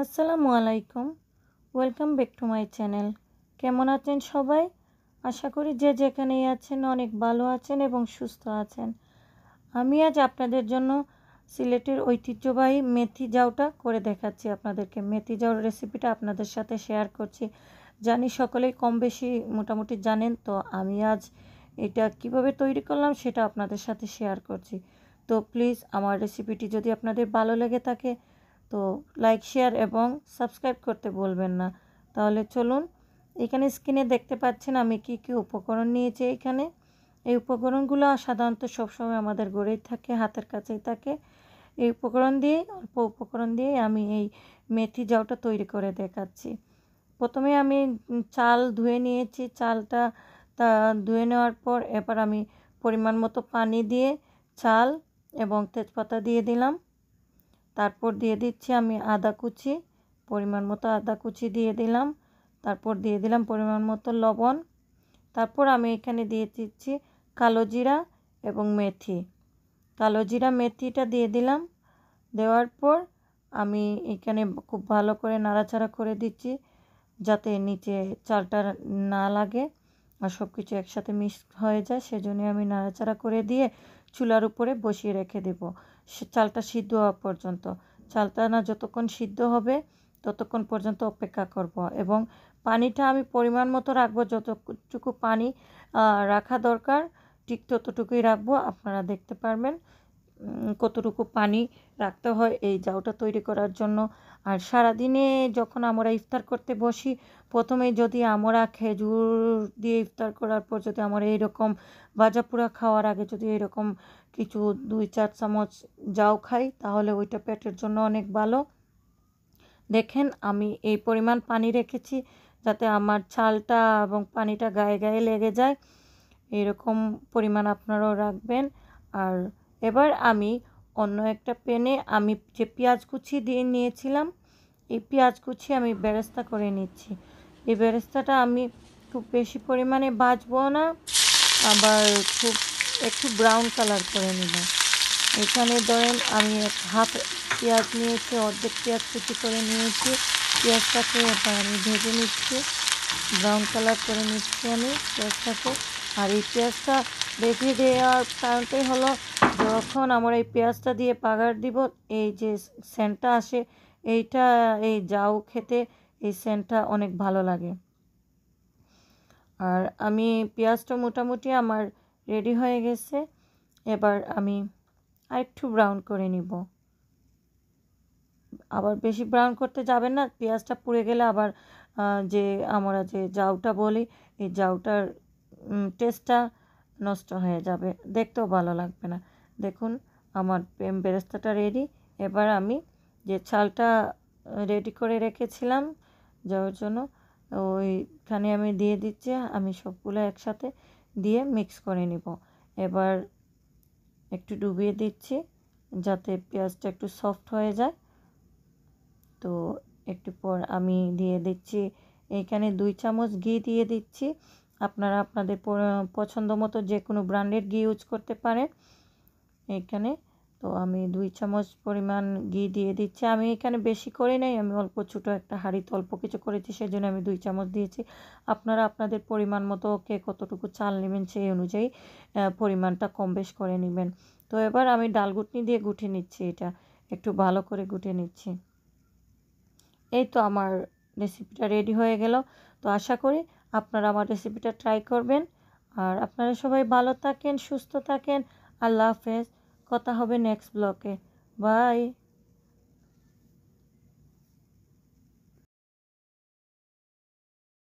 আসসালামু আলাইকুম welcome back to my channel কেমন আছেন সবাই আশা করি যে যেখানেই আছেন অনেক ভালো আছেন এবং সুস্থ আছেন আমি আজ আপনাদের জন্য সিলেটের ঐতিহ্যবাহী মেথি জাউটা করে দেখাচ্ছি আপনাদেরকে মেথি জাউর রেসিপিটা আপনাদের সাথে শেয়ার করছি জানি সকলেই কম বেশি মোটামুটি জানেন তো আমি আজ এটা কিভাবে তৈরি করলাম সেটা আপনাদের সাথে শেয়ার করছি তো প্লিজ আমার রেসিপিটি যদি আপনাদের ভালো লেগে থাকে তো লাইক শেয়ার এবং সাবস্ক্রাইব করতে বলবেন না তাহলে চলুন এখানে স্ক্রিনে দেখতে পাচ্ছেন আমি কি কি উপকরণ নিয়েছি এখানে এই উপকরণগুলো সাধারণত সবসময় আমাদের গড়েই থাকে হাতের কাছেই থাকে এই উপকরণ দিয়ে অল্প উপকরণ দিয়ে আমি এই মেথি জাউটা তৈরি করে দেখাচ্ছি প্রথমে আমি চাল ধুয়ে নিয়েছি চালটা তা ধুয়ে নেওয়ার পর এবার আমি পরিমাণ মতো পানি দিয়ে চাল এবং তেজপাতা দিয়ে দিলাম তারপর দিয়ে দিচ্ছি আমি আদা কুচি পরিমাণ মতো আদা কুচি দিয়ে দিলাম তারপর দিয়ে দিলাম পরিমাণ মতো লবণ তারপর আমি এখানে দিয়ে দিচ্ছি কালো জিরা এবং মেথি কালো জিরা মেথিটা দিয়ে দিলাম দেওয়ার পর আমি এখানে খুব ভালো করে নাড়াচাড়া করে দিচ্ছি যাতে নিচে চালটা না লাগে আর সব কিছু একসাথে মিক্স হয়ে যায় সেজন্য আমি নাড়াচাড়া করে দিয়ে চুলার উপরে বসিয়ে রেখে দেবো চালটা সিদ্ধ হওয়া পর্যন্ত চালটা না যতক্ষণ সিদ্ধ হবে ততক্ষণ পর্যন্ত অপেক্ষা করব এবং পানিটা আমি পরিমাণ মতো রাখবো যতটুকু পানি রাখা দরকার ঠিক ততটুকুই রাখবো আপনারা দেখতে পারবেন কতটুকু পানি রাখতে হয় এই জাউটা তৈরি করার জন্য আর সারাদিনে যখন আমরা ইফতার করতে বসি প্রথমে যদি আমরা খেজুর দিয়ে ইফতার করার পর যদি আমরা এইরকম ভাজাপুরা খাওয়ার আগে যদি এরকম কিছু দুই চার চামচ জাউ খাই তাহলে ওইটা পেটের জন্য অনেক ভালো দেখেন আমি এই পরিমাণ পানি রেখেছি যাতে আমার চালটা এবং পানিটা গায়ে গায়ে লেগে যায় এরকম পরিমাণ আপনারাও রাখবেন আর এবার আমি অন্য একটা প্যানে আমি যে পেঁয়াজ কুচি দিয়ে নিয়েছিলাম এই পেঁয়াজ কুচি আমি বেরেস্তা করে নিচ্ছি এই বেরেস্তাটা আমি খুব বেশি পরিমাণে বাঁচবো না আবার খুব একটু ব্রাউন কালার করে নিব এখানে ধরেন আমি হাফ পেঁয়াজ নিয়েছি অর্ধেক পেঁয়াজ কুচি করে নিয়েছি পেঁয়াজটাকে এবার আমি ভেজে নিচ্ছি ব্রাউন কালার করে নিচ্ছি আমি পেঁয়াজটাকে আর এই পেঁয়াজটা বেঁধে দেওয়ার কারণটাই হলো যখন আমরা এই পেঁয়াজটা দিয়ে পাগার দিব এই যে সেন্টটা আসে এইটা এই যাও খেতে এই সেন্টটা অনেক ভালো লাগে আর আমি পেঁয়াজটা মোটামুটি আমার রেডি হয়ে গেছে এবার আমি আরেকটু ব্রাউন করে নিব আবার বেশি ব্রাউন করতে যাবেন না পেঁয়াজটা পুড়ে গেলে আবার যে আমরা যে জাউটা বলি এই জাউটার টেস্টটা নষ্ট হয়ে যাবে দেখতেও ভালো লাগবে না দেখুন আমার বেরেস্তাটা রেডি এবার আমি যে চালটা রেডি করে রেখেছিলাম যাওয়ার জন্য ওইখানে আমি দিয়ে দিচ্ছি আমি সবগুলো একসাথে দিয়ে মিক্স করে নিব এবার একটু ডুবিয়ে দিচ্ছি যাতে পেঁয়াজটা একটু সফট হয়ে যায় তো একটু পর আমি দিয়ে দিচ্ছি এখানে দুই চামচ ঘি দিয়ে দিচ্ছি আপনারা আপনাদের পছন্দ মতো যে কোনো ব্র্যান্ডেড ঘি ইউজ করতে পারেন এখানে তো আমি দুই চামচ পরিমাণ ঘি দিয়ে দিচ্ছি আমি এখানে বেশি করে নেই আমি অল্প ছোটো একটা হাঁড়িতে অল্প কিছু করেছি সেই জন্য আমি দুই চামচ দিয়েছি আপনারা আপনাদের পরিমাণ মতো কে কতটুকু চাল নেবেন সেই অনুযায়ী পরিমাণটা কম বেশ করে নেবেন তো এবার আমি ডাল গুটনি দিয়ে গুটে নিচ্ছি এটা একটু ভালো করে গুটে নিচ্ছি এই তো আমার রেসিপিটা রেডি হয়ে গেল তো আশা করি আপনারা আমার রেসিপিটা ট্রাই করবেন আর আপনারা সবাই ভালো থাকেন সুস্থ থাকেন আল্লাহ হাফেজ কথা হবে নেক্সট ব্লকে বাই